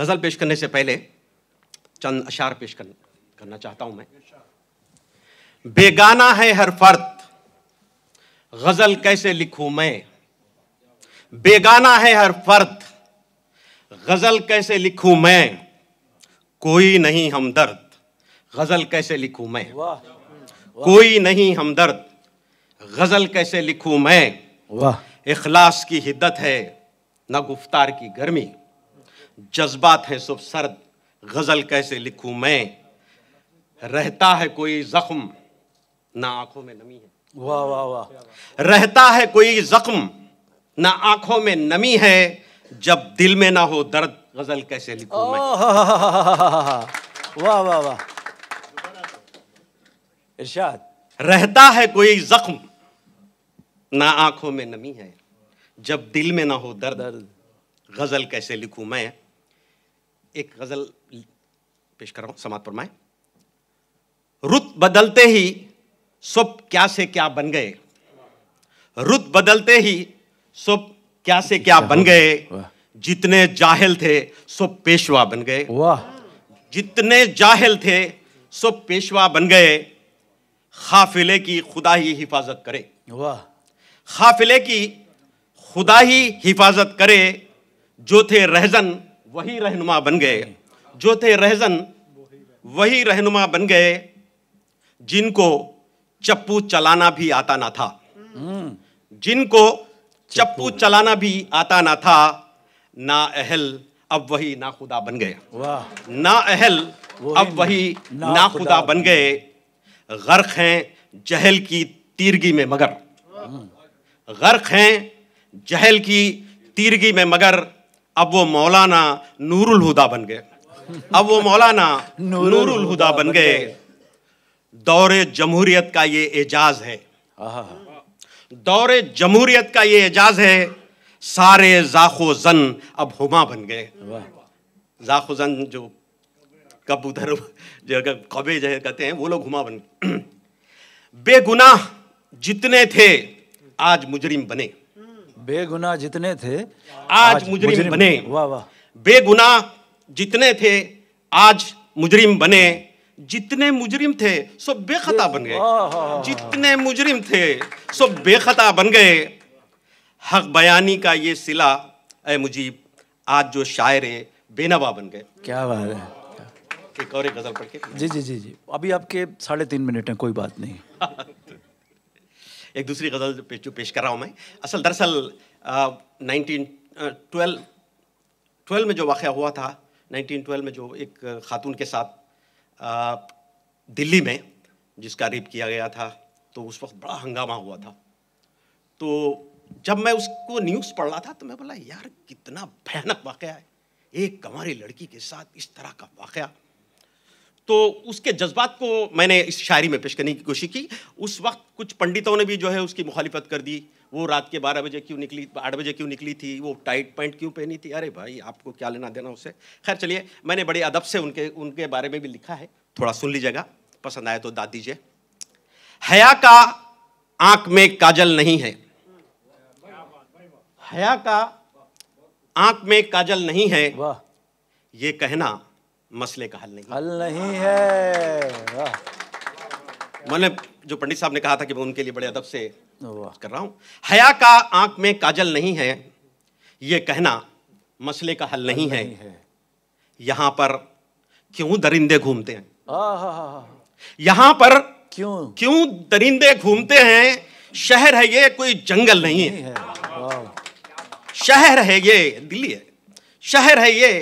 गज़ल पेश करने से पहले चंद अशार पेश कर, करना चाहता हूं मैं बेगाना है हर फर्द गज़ल कैसे लिखूं मैं बेगाना है हर फर्द गज़ल कैसे लिखूं मैं कोई नहीं हमदर्द गज़ल कैसे लिखूं मैं कोई नहीं हमदर्द गज़ल कैसे लिखूं मैं वाह इखलास की हिद्दत है न गुफ्तार की गर्मी जज्बात है सब सर्द गज़ल कैसे लिखूं मैं रहता है कोई जख्म ना आंखों में नमी है वाह वाह वाह रहता है कोई जख्म ना आंखों में नमी है जब दिल में ना हो दर्द गजल कैसे लिखूं मैं वाह वाह वाह इरशाद रहता है कोई जख्म ना आंखों में नमी है जब दिल में ना हो दर्द, दर्द। गजल कैसे लिखूं मैं एक गज़ल पेश कर रहा हूं समाप्त फरमाए रुत बदलते ही सब क्या से क्या बन गए रुत बदलते ही सब क्या से क्या बन गए जितने जाहिल थे सब पेशवा बन गए जितने जाहिल थे सब पेशवा बन गए खाफिले की खुदा ही हिफाजत करे खाफिले की खुदा ही हिफाजत करे जो थे रहजन वही रहनुमा बन गए जो थे रहजन वही रहनुमा बन गए जिनको चप्पू चलाना भी आता ना था जिनको चप्पू चलाना भी आता ना था ना अहल अब वही ना खुदा बन गए ना अहल अब वही ना, ना खुदा बन गए गर्क हैं जहल की तीरगी में मगर हम्म। गर्क हैं जहल की तीरगी में मगर अब वो मौलाना नूरुल हुदा बन गए अब वो मौलाना नूरुल हुदा बन गए दौर जमहूरियत का ये एजाज है दौर जमहूरियत का ये एजाज है सारे जाखो जन अब हुमा बन गए जाखो जन जो कबूतर जो कबे जो कहते हैं वो लोग हुमा बन बेगुनाह जितने थे आज मुजरिम बने बेगुनाह जितने थे आज मुजरिम बने वाह वाह बेगुनाह जितने थे आज मुजरिम बने जितने मुजरिम थे सो बेखता बन गए जितने मुजरिम थे सो बेखता बन गए हक बयानी का ये सिला ए मुजीब आज जो शायर है बेनवा बन गए क्या बात है एक और एक गजल पढ़ के जी जी जी जी अभी आपके साढ़े तीन मिनट हैं कोई बात नहीं एक दूसरी गज़ल जो पेश कर रहा हूँ मैं असल दरअसल नाइनटीन ट्वेल्व में जो वाक़ हुआ था नाइनटीन ट्वेल्व में जो एक खातून के साथ दिल्ली में जिसका रेप किया गया था तो उस वक्त बड़ा हंगामा हुआ था तो जब मैं उसको न्यूज़ पढ़ रहा था तो मैं बोला यार कितना भयानक वाक़ है एक हमारी लड़की के साथ इस तरह का वाक़ तो उसके जज्बात को मैंने इस शायरी में पेश करने की कोशिश की उस वक्त कुछ पंडितों ने भी जो है उसकी मुखालिफत कर दी वो रात के बारह बजे क्यों निकली आठ बजे क्यों निकली थी वो टाइट पैंट क्यों पहनी थी अरे भाई आपको क्या लेना देना उसे खैर चलिए मैंने बड़े अदब से उनके उनके बारे में भी लिखा है थोड़ा सुन लीजिएगा पसंद आए तो दाद दीजिए हया का आंख में काजल नहीं है हया का आंख में काजल नहीं है ये कहना मसले का हल नहीं हल नहीं है मैंने जो पंडित साहब ने कहा था कि मैं उनके लिए बड़े अदब से कर रहा हूं हया का आंख में काजल नहीं है यह कहना मसले का हल नहीं, नहीं है, है। यहाँ पर क्यों दरिंदे घूमते हैं यहां पर क्यों क्यों दरिंदे घूमते हैं शहर है ये कोई जंगल नहीं, नहीं है, है। शहर है ये दिल्ली है शहर है ये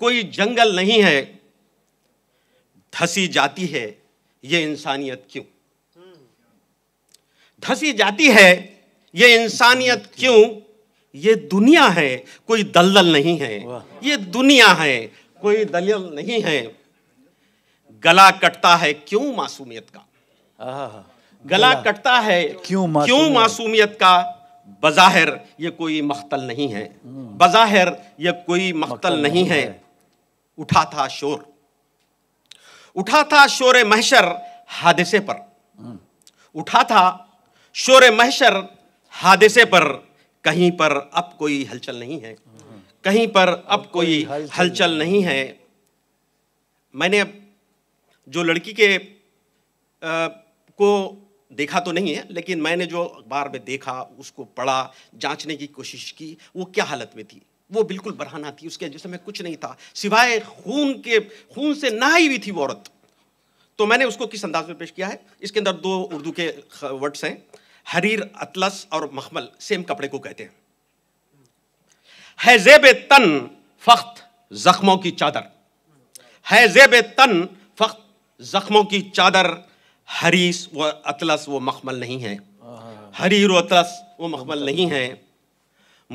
कोई जंगल नहीं है धसी जाती है ये इंसानियत क्यों धसी जाती है ये इंसानियत क्यों ये दुनिया है कोई दलदल नहीं है ये दुनिया है कोई दलील नहीं है गला कटता है क्यों मासूमियत का गला कटता है क्यों क्यों मासूमियत का बज़ाहिर ये कोई मख्तल नहीं है हम्म। बज़ाहिर ये कोई मख्तल नहीं है उठा था शोर उठा था शोर महशर हादसे पर उठा था शोर महशर हादसे पर कहीं पर अब कोई हलचल नहीं है कहीं पर अब कोई हलचल नहीं है मैंने अब जो लड़की के आ, को देखा तो नहीं है लेकिन मैंने जो अखबार में देखा उसको पढ़ा जांचने की कोशिश की वो क्या हालत में थी वो बिल्कुल बरहाना थी उसके जिसमें कुछ नहीं था सिवाय खून के खून से नहाई हुई थी वो औरत तो मैंने उसको किस अंदाज में पेश किया है इसके अंदर दो उर्दू के वर्ड्स हैं हरीर अतलस और मखमल सेम कपड़े को कहते हैं है जेब तन फख्त जख्मों की चादर है जेब तन फख्त जख्मों की चादर हरीस व अतलस वो मखमल नहीं है हरीर व अतलस वो मखमल नहीं है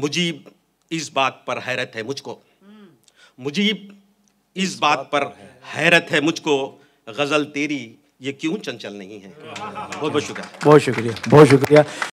मुजीब इस बात पर हैरत है मुझको हम्म। मुझे इस बात पर हैरत है मुझको गज़ल तेरी ये क्यों चंचल नहीं है हाँ। बहुत बहुत शुक्रिया बहुत शुक्रिया बहुत शुक्रिया